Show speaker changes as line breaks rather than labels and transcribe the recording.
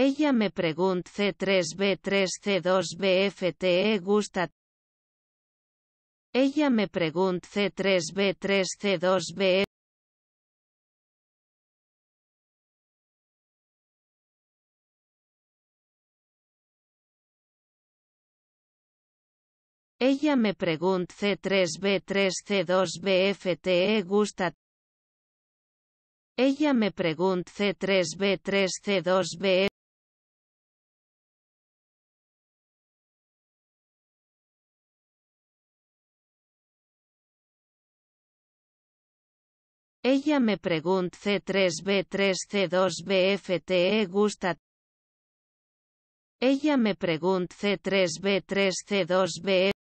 Ella me pregunt C3B3C2BFTE gusta. Ella me pregunt C3B3C2B. E. Ella me pregunt C3B3C2BFTE gusta. Ella me pregunt C3B3C2B. Ella me pregunt C3B3C2BFTE gusta. Ella me pregunt c 3 b 3 c 2
bfte